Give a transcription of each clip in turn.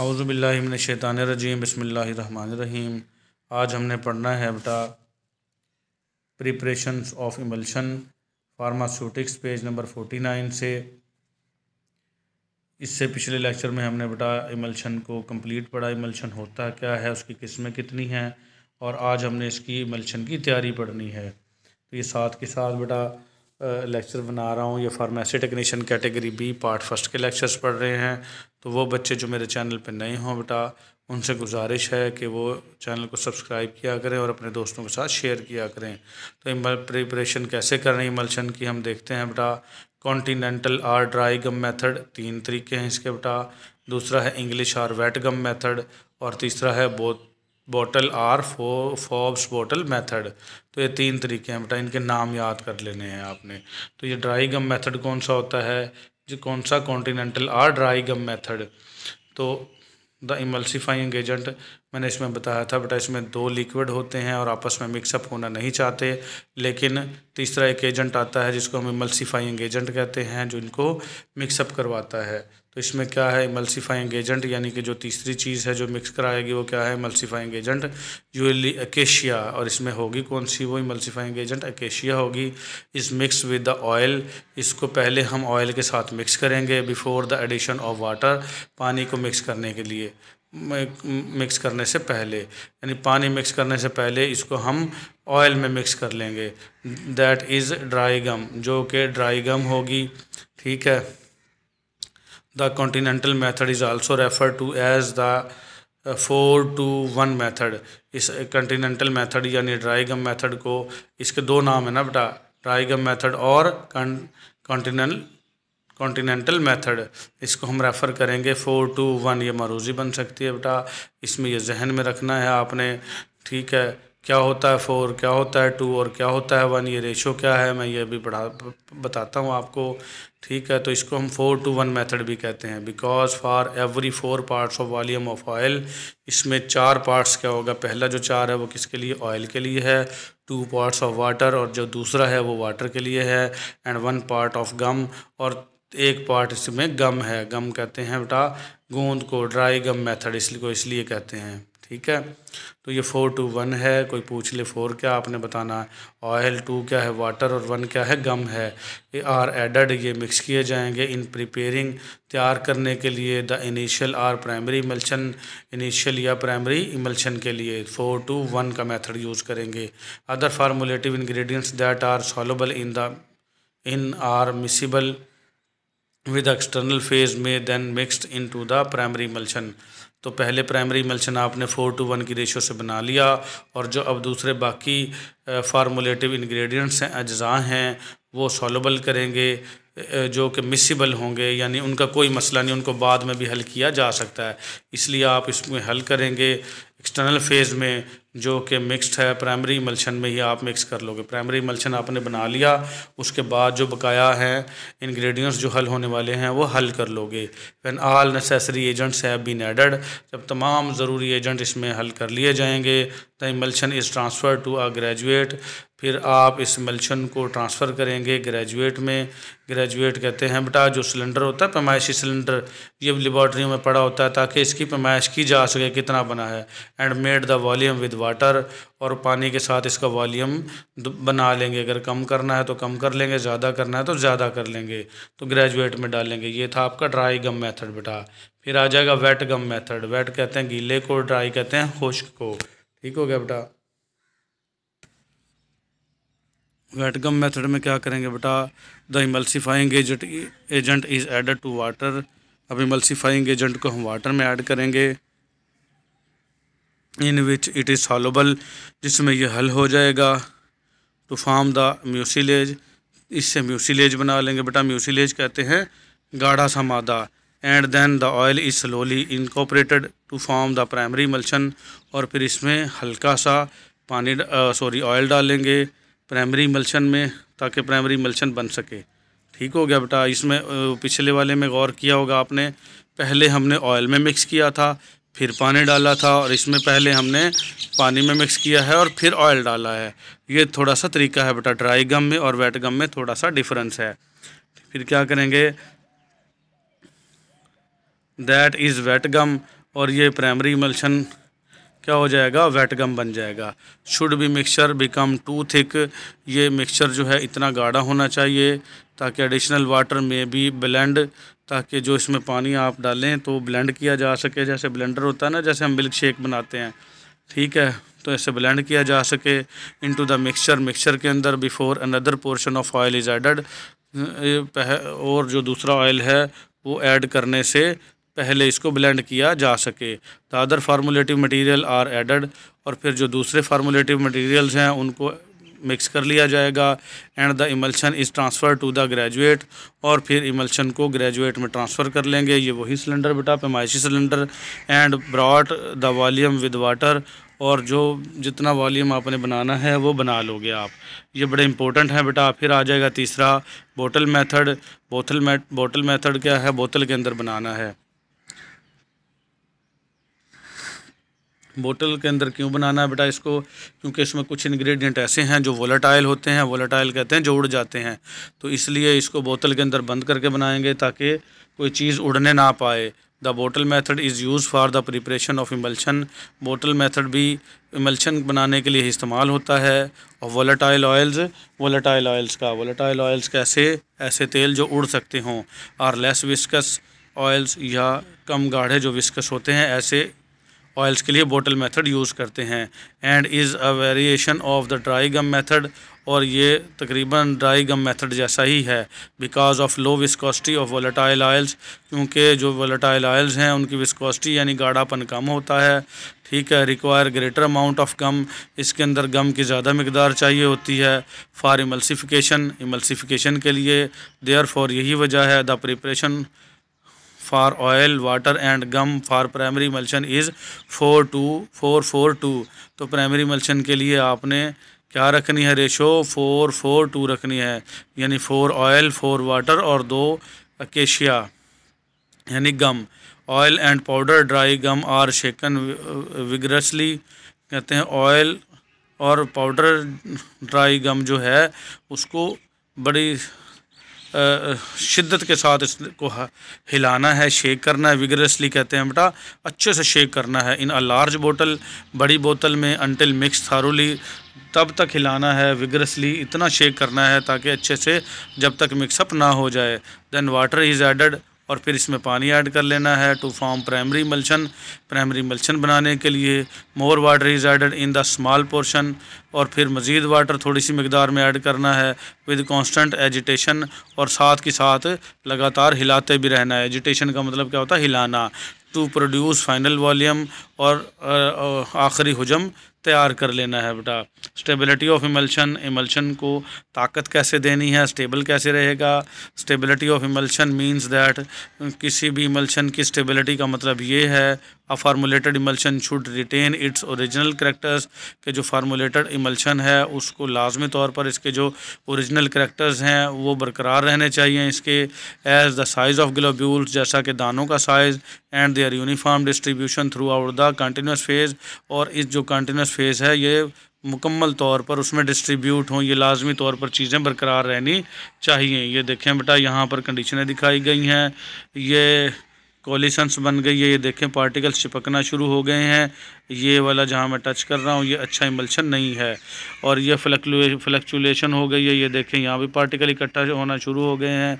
अवज़ुबिल्लिन शैतान रजीम बसमीम आज हमने पढ़ना है बेटा preparation of emulsion pharmaceutics page number forty nine से इससे पिछले लेक्चर में हमने बेटा इमल्शन को कंप्लीट पढ़ा इमल्शन होता क्या है उसकी किस्में कितनी हैं और आज हमने इसकी इमल्शन की तैयारी पढ़नी है तो ये साथ के साथ बेटा लेक्चर बना रहा हूँ या pharmacy technician category B part first के लेक्चर्स पढ़ रहे हैं तो वो बच्चे जो मेरे चैनल पर नए हों बेटा उनसे गुजारिश है कि वो चैनल को सब्सक्राइब किया करें और अपने दोस्तों के साथ शेयर किया करें तो प्रिपरेशन कैसे कर रहे हैं इमल्शन की हम देखते हैं बेटा continental or dry gum method तीन तरीके हैं इसके बेटा दूसरा है English or wet gum method और तीसरा है बोथ बॉटल आर फो फॉब्स बोटल मेथड तो ये तीन तरीके हैं बेटा इनके नाम याद कर लेने हैं आपने तो ये ड्राई गम मेथड कौन सा होता है जो कौन सा continental or dry gum method तो द इमल्सिफाइंग एजेंट मैंने इसमें बताया था बेटा इसमें दो लिक्विड होते हैं और आपस में मिक्सअप होना नहीं चाहते लेकिन तीसरा एक एजेंट आता है जिसको हम इमल्सिफाइंग एजेंट कहते हैं जो इनको मिक्सअप करवाता है तो इसमें क्या है मल्सीफाइंग एजेंट यानी कि जो तीसरी चीज़ है जो मिक्स कराएगी वो क्या है मल्सीफाइंग एजेंट यूली एकेशिया और इसमें होगी कौन सी वो मल्सीफाइंग एजेंट एकेशिया होगी इस मिक्स विद द ऑयल इसको पहले हम ऑयल के साथ मिक्स करेंगे before the addition of water पानी को मिक्स करने के लिए मिक्स करने से पहले यानी पानी मिक्स करने से पहले इसको हम ऑयल में मिक्स कर लेंगे दैट इज़ ड्राई गम जो कि ड्राई गम होगी ठीक है the continental method is also refer to as the four two one method इस कंटीनेंटल मैथड यानी गम मैथड को इसके दो नाम है ना बेटा गम मैथड और कॉन्टीनल कॉन्टीनेंटल मैथड इसको हम रेफ़र करेंगे फ़ोर टू वन ये मारूजी बन सकती है बेटा इसमें यह जहन में रखना है आपने ठीक है क्या होता है फ़ोर क्या होता है टू और क्या होता है वन ये रेशो क्या है मैं ये अभी बढ़ा बताता हूँ आपको ठीक है तो इसको हम फोर टू वन मेथड भी कहते हैं because for every four parts of volume of oil इसमें चार पार्ट्स क्या होगा पहला जो चार है वो किसके लिए ऑयल के लिए है टू पार्ट्स ऑफ वाटर और जो दूसरा है वो वाटर के लिए है and one part of gum और एक पार्ट इसमें गम है गम कहते हैं बेटा गोंद को ड्राई गम मेथड इसलिए को इसलिए कहते हैं ठीक है तो ये फ़ोर टू वन है कोई पूछ ले फ़ोर क्या आपने बताना है ऑयल टू क्या है वाटर और वन क्या है गम है ये आर एडेड ये मिक्स किए जाएंगे इन प्रिपेयरिंग तैयार करने के लिए the initial or primary emulsion initial या प्राइमरी इमल्शन के लिए फ़ोर टू वन का मेथड यूज़ करेंगे other formulative ingredients that are soluble in the in or miscible with external phase में then mixed into the primary emulsion तो पहले primary emulsion आपने four two one की ratio से बना लिया और जो अब दूसरे बाकी फार्मोलेटिव इन्ग्रीडियंट्स हैं अज्जा हैं वो सॉलोबल करेंगे जो कि मिसिबल होंगे यानी उनका कोई मसला नहीं उनको बाद में भी हल किया जा सकता है इसलिए आप इसमें हल करेंगे एक्सटर्नल फेज़ में जो कि मिक्स्ड है प्राइमरी मल्शन में ही आप मिक्स कर लोगे प्राइमरी मल्शन आपने बना लिया उसके बाद जो बकाया है इंग्रेडिएंट्स जो हल होने वाले हैं वो हल कर लोगे when all necessary agents have been added जब तमाम ज़रूरी एजेंट इसमें हल कर लिए जाएंगे the emulsion is transfer to a graduate फिर आप इस मल्शन को ट्रांसफ़र करेंगे ग्रेजुएट में ग्रेजुएट कहते हैं बेटा जो सिलेंडर होता है पैमाइशी सिलेंडर ये लेबॉर्ट्रियों में पड़ा होता है ताकि इसकी पैमाइश की जा सके कितना बना है and made the volume with water और पानी के साथ इसका वॉलीम बना लेंगे अगर कम करना है तो कम कर लेंगे ज़्यादा करना है तो ज़्यादा कर लेंगे तो ग्रेजुएट में डालेंगे ये था आपका ड्राई गम मैथड बेटा फिर आ जाएगा वेट गम मैथड वेट कहते हैं गीले को ड्राई कहते हैं खुश्क को ठीक हो गया बेटा वेटगम मेथड में क्या करेंगे बेटा the emulsifying agent agent is added to water अब इमल्सिफाइंग एजेंट को हम वाटर में ऐड करेंगे इन विच इट इज़ सॉलोबल जिसमें यह हल हो जाएगा टू फॉर्म द म्यूसिलेज इससे म्यूसिलेज बना लेंगे बेटा म्यूसिलेज कहते हैं गाढ़ा सा मादा and then the oil is slowly incorporated to form the primary emulsion और फिर इसमें हल्का सा पानी सॉरी ऑयल डालेंगे प्राइमरी मल्शन में ताकि प्राइमरी मल्शन बन सके ठीक हो गया बेटा इसमें पिछले वाले में गौर किया होगा आपने पहले हमने ऑयल में मिक्स किया था फिर पानी डाला था और इसमें पहले हमने पानी में मिक्स किया है और फिर ऑयल डाला है ये थोड़ा सा तरीका है बेटा ड्राई गम में और वेट गम में थोड़ा सा डिफरेंस है फिर क्या करेंगे दैट इज़ वेट गम और ये प्राइमरी मल्शन क्या हो जाएगा वेट गम बन जाएगा should be mixture become too thick ये मिक्सचर जो है इतना गाढ़ा होना चाहिए ताकि एडिशनल वाटर में भी ब्लेंड ताकि जो इसमें पानी आप डालें तो ब्लेंड किया जा सके जैसे ब्लेंडर होता है ना जैसे हम मिल्क शेक बनाते हैं ठीक है तो ऐसे ब्लेंड किया जा सके इनटू द मिक्सचर मिक्सचर के अंदर before another portion of oil is added और जो दूसरा ऑयल है वो ऐड करने से पहले इसको ब्लेंड किया जा सके the other formulative material are added और फिर जो दूसरे फार्मूलेटिव मटीरियल्स हैं उनको मिक्स कर लिया जाएगा and the emulsion is transfer to the graduate और फिर इमल्शन को ग्रेजुएट में ट्रांसफ़र कर लेंगे ये वही सिलेंडर बेटा पेमाइशी cylinder and brought the volume with water और जो जितना वॉलीम आपने बनाना है वो बना लोगे आप ये बड़े इंपॉर्टेंट हैं बेटा फिर आ जाएगा तीसरा बोटल मैथड बोतल मेथ मेथड क्या है बोतल के अंदर बनाना है बोतल के अंदर क्यों बनाना है बेटा इसको क्योंकि इसमें कुछ इंग्रेडिएंट ऐसे हैं जो वोलाटाइल होते हैं वोलाटाइल कहते हैं जो उड़ जाते हैं तो इसलिए इसको बोतल के अंदर बंद करके बनाएंगे ताकि कोई चीज़ उड़ने ना पाए the bottle method is use for the preparation of emulsion bottle method भी इमल्शन बनाने के लिए इस्तेमाल होता है और वोलाटाइल ऑयल्स वोलाटाइल ऑयल्स का वोलाटाइल ऑयल्स कैसे ऐसे तेल जो उड़ सकते हों और लेस विस्कस ऑयल्स या कम गाढ़े जो विस्कस होते हैं ऐसे ऑयल्स के लिए बोटल मेथड यूज़ करते हैं and is a variation of the dry gum method और ये तकरीबन ड्राई गम मेथड जैसा ही है because of low viscosity of volatile oils क्योंकि जो वोलेटाइल आयल्स हैं उनकी विस्कोसिटी यानी गाढ़ापन कम होता है ठीक है require greater amount of gum इसके अंदर गम की ज़्यादा मकदार चाहिए होती है फॉर इमल्सिफिकेशन इमल्सिफिकेशन के लिए देयर फॉर यही वजह है the preparation oil water and gum for primary emulsion is four two four four two तो प्राइमरी मल्शन के लिए आपने क्या रखनी है रेशो फोर फोर टू रखनी है यानी फोर ऑयल फोर वाटर और दो अकेशिया यानी gum oil and powder dry gum are shaken vigorously कहते हैं ऑयल और पाउडर ड्राई गम जो है उसको बड़ी शिद्दत के साथ इसको हिलाना है शेक करना है विगरसली कहते हैं बेटा अच्छे से शेक करना है इन अ लार्ज बोतल बड़ी बोतल में अनटिल मिक्स थारोली तब तक हिलाना है विगरसली इतना शेक करना है ताकि अच्छे से जब तक मिक्सअप ना हो जाए दैन वाटर इज़ एडेड और फिर इसमें पानी ऐड कर लेना है to form primary emulsion primary emulsion बनाने के लिए more water is added in the small portion और फिर मज़ीद वाटर थोड़ी सी मकदार में ऐड करना है विद कांस्टेंट एजिटेशन और साथ के साथ लगातार हिलाते भी रहना है एजिटेशन का मतलब क्या होता है हिलाना टू प्रोड्यूस फाइनल वॉलीम और आखिरी हजम तैयार कर लेना है बेटा स्टेबिलिटी ऑफ इमल्शन इमल्शन को ताकत कैसे देनी है स्टेबल कैसे रहेगा stability of emulsion means that किसी भी इमल्शन की स्टेबिलिटी का मतलब ये है a formulated emulsion should retain its original characters के जो फार्मूलेटेड इमल्शन है उसको लाजमी तौर पर इसके जो ओरिजिनल करेक्टर्स हैं वो बरकरार रहने चाहिए इसके as the size of globules जैसा कि दानों का size and their uniform distribution throughout the continuous phase और इस जो कंटिन्यूस बिजनेस फेस है ये मुकम्मल तौर पर उसमें डिस्ट्रीब्यूट हों ये लाजमी तौर पर चीज़ें बरकरार रहनी चाहिए ये देखें बेटा यहाँ पर कंडीशनें दिखाई गई हैं ये कॉलिसन्स बन गई है ये देखें पार्टिकल्स चिपकना शुरू हो गए हैं ये वाला जहाँ मैं टच कर रहा हूँ ये अच्छा इमल्शन नहीं है और ये फ्लक्चुलेशन हो गई है ये देखें यहाँ भी पार्टिकल इकट्ठा होना शुरू हो गए हैं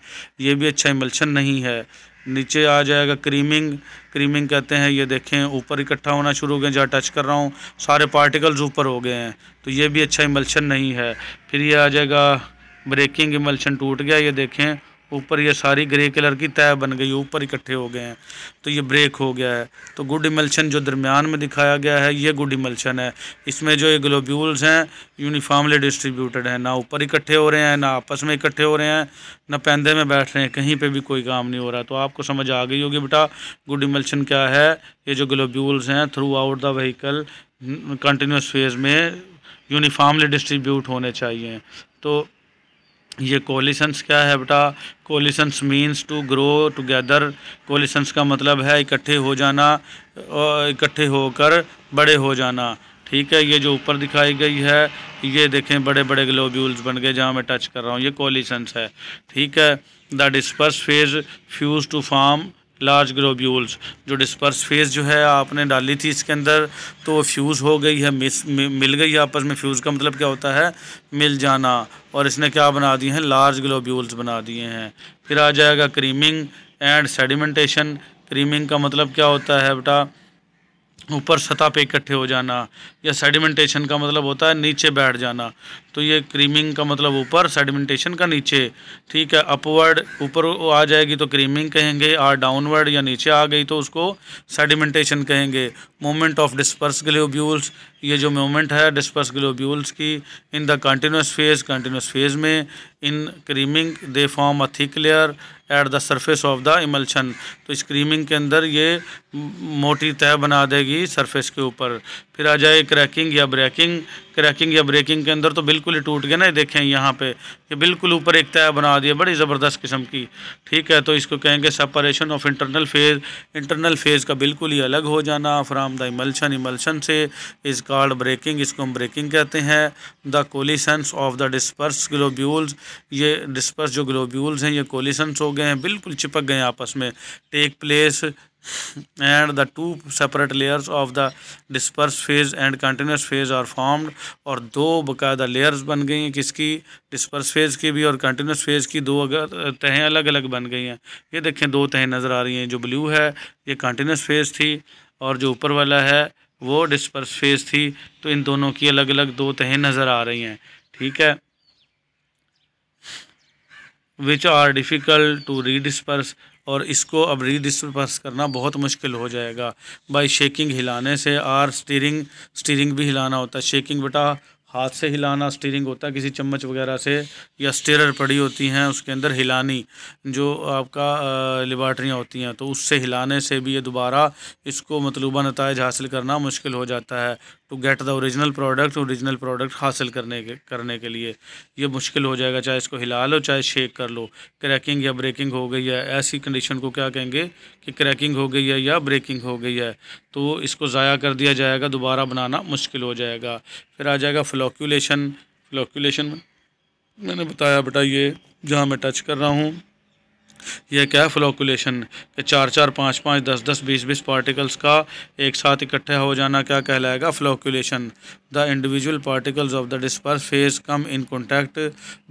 ये भी अच्छा इमल्शन नहीं है नीचे आ जाएगा क्रीमिंग क्रीमिंग कहते हैं ये देखें ऊपर इकट्ठा होना शुरू हो गया जहाँ टच कर रहा हूँ सारे पार्टिकल्स ऊपर हो गए हैं तो ये भी अच्छा इमल्शन नहीं है फिर ये आ जाएगा ब्रेकिंग इमल्शन टूट गया ये देखें ऊपर ये सारी ग्रे कलर की तय बन गई ऊपर इकट्ठे हो गए हैं तो ये ब्रेक हो गया है तो गुड इमल्शन जो दरमियान में दिखाया गया है ये गुड इमल्शन है इसमें जो ये ग्लोब्यूल्स हैं यूनिफॉर्मली डिस्ट्रीब्यूटेड हैं ना ऊपर इकट्ठे हो रहे हैं ना आपस में इकट्ठे हो रहे हैं ना पैंदे में बैठ रहे हैं कहीं पर भी कोई काम नहीं हो रहा तो आपको समझ आ गई होगी बेटा गुड इमल्शन क्या है ये जो ग्लोब्यूल्स हैं throughout the vehicle continuous phase में यूनिफॉर्मली डिस्ट्रीब्यूट होने चाहिए तो ये कोलिशंस क्या है बेटा collisions means to grow together collisions का मतलब है इकट्ठे हो जाना इकट्ठे होकर बड़े हो जाना ठीक है ये जो ऊपर दिखाई गई है ये देखें बड़े बड़े ग्लोब्यूल्स बन गए जहाँ मैं टच कर रहा हूँ ये कोलिशंस है ठीक है the disperse phase fuse to form large globules जो डिस्पर्स फेज जो है आपने डाली थी इसके अंदर तो फ्यूज़ हो गई है मिस मिल गई आपस में फ्यूज़ का मतलब क्या होता है मिल जाना और इसने क्या बना दिए हैं लार्ज ग्लोब्यूल्स बना दिए हैं फिर आ जाएगा क्रीमिंग एंड सेडिमेंटेशन क्रीमिंग का मतलब क्या होता है बेटा ऊपर सतह पे इकट्ठे हो जाना या सेडिमेंटेशन का मतलब होता है नीचे बैठ जाना तो ये क्रीमिंग का मतलब ऊपर सेडिमेंटेशन का नीचे ठीक है अपवर्ड ऊपर आ जाएगी तो क्रीमिंग कहेंगे और डाउनवर्ड या नीचे आ गई तो उसको सेडिमेंटेशन कहेंगे मोमेंट ऑफ डिस्पर्स ग्लोब्यूल्स ये जो मोमेंट है डिस्पर्स ग्लोब्यूल्स की in the continuous phase continuous phase में in creaming they form a thick layer at the surface of the emulsion तो स्क्रीमिंग के अंदर ये मोटी तय बना देगी सरफेस के ऊपर फिर आ जाए क्रैकिंग या ब्रेकिंग क्रैकिंग या ब्रेकिंग के अंदर तो बिल्कुल ही टूट गया ना देखें यहाँ पे ये बिल्कुल ऊपर एक तय बना दिया बड़ी ज़बरदस्त किस्म की ठीक है तो इसको कहेंगे separation of internal phase internal phase का बिल्कुल ही अलग हो जाना फ्राम द इमल्शन इमल्शन से इस कार्ड ब्रेकिंग इसको हम ब्रेकिंग कहते हैं the collisions of the disperse globules ये डिस्पर्स जो ग्लोब्यूल्स हैं ये कोलिसंस हो गए गए हैं बिल्कुल चिपक गए हैं आपस में take place and the two separate layers of the disperse phase and continuous phase are formed और दो बकायदा लेयर्स बन गई हैं किसकी डिस्पर्स फेज की भी और कंटिन्यूस फेज की दो अगर तहें अलग अलग बन गई हैं ये देखें दो तहें नज़र आ रही हैं जो ब्लू है ये कंटिन्यूस फेज थी और जो ऊपर वाला है वो डिस्पर्स फेज थी तो इन दोनों की अलग अलग दो तहें नज़र आ रही हैं ठीक है which are difficult to redisperse और इसको अब रीडिस्पर्स करना बहुत मुश्किल हो जाएगा बाई शेकिंग हिलाने से आर स्टीरिंग स्टीरिंग भी हिलाना होता है शेकिंग बेटा हाथ से हिलाना स्टीरिंग होता है किसी चम्मच वगैरह से या स्टेरर पड़ी होती हैं उसके अंदर हिलानी जो आपका लिबार्टरियाँ होती हैं तो उससे हिलाने से भी ये दोबारा इसको मतलूबा नतज हासिल करना मुश्किल हो जाता है to get the original product original product हासिल करने के करने के लिए ये मुश्किल हो जाएगा चाहे इसको हिला लो चाहे शेक कर लो क्रैकिंग या ब्रेकिंग हो गई है ऐसी कंडीशन को क्या कहेंगे कि क्रैकिंग हो गई है या ब्रेकिंग हो गई है तो इसको ज़ाया कर दिया जाएगा दोबारा बनाना मुश्किल हो जाएगा फिर आ जाएगा फ्लोक्यूलेशन फ्लोक्यूलेशन मैंने बताया बेटा ये जहाँ मैं टच कर रहा हूँ यह क्या है फ्लोकुलेशन कि चार चार पाँच पाँच दस दस बीस बीस पार्टिकल्स का एक साथ इकट्ठा हो जाना क्या कहलाएगा flocculation the individual particles of the disperse phase come in contact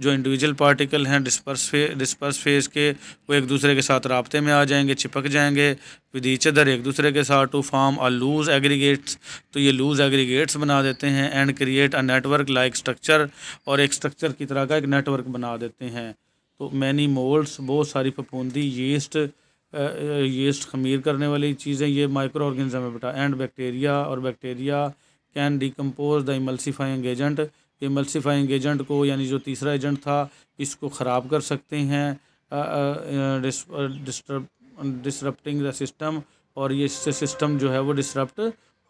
जो इंडिविजुअल पार्टिकल हैं डिस्पर्स फे डिस्पर्स फेज के वो एक दूसरे के साथ रबते में आ जाएंगे चिपक जाएंगे विद ईच अदर एक दूसरे के साथ to form a loose aggregates तो ये लूज एग्रीगेट्स बना देते हैं and create a network like structure और एक स्ट्रक्चर की तरह का एक नेटवर्क बना देते हैं तो मैनी मोल्ड्स बहुत सारी फपूंदी यीस्ट यीस्ट खमीर करने वाली चीज़ें ये माइक्रो ऑर्गेनिज्म है बेटा एंड बैक्टीरिया और bacteria can decompose the emulsifying agent ये इमल्सिफाइंग एजेंट को यानी जो तीसरा एजेंट था इसको ख़राब कर सकते हैं डिस्टर्ब डिसरप्टिंग द सिस्टम और ये इससे सिस्टम जो है वो डिसरप्ट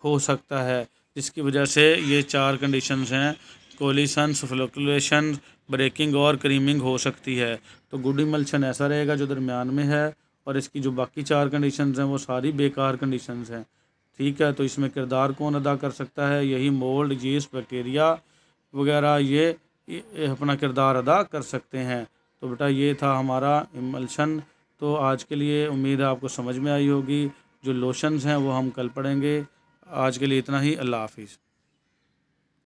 हो सकता है जिसकी वजह से ये चार कंडीशंस हैं कोलिसन्स फ्लोकुलेशन ब्रेकिंग और क्रीमिंग हो सकती है तो गुड इमल्शन ऐसा रहेगा जो दरमियान में है और इसकी जो बाकी चार कंडीशंस हैं वो सारी बेकार कंडीशंस हैं ठीक है तो इसमें किरदार कौन अदा कर सकता है यही मोल्ड जीस बैक्टीरिया वगैरह ये, ये अपना किरदार अदा कर सकते हैं तो बेटा ये था हमारा इमल्शन तो आज के लिए उम्मीद है आपको समझ में आई होगी जो लोशंस हैं वो हम कल पढ़ेंगे आज के लिए इतना ही अल्लाह हाफिज़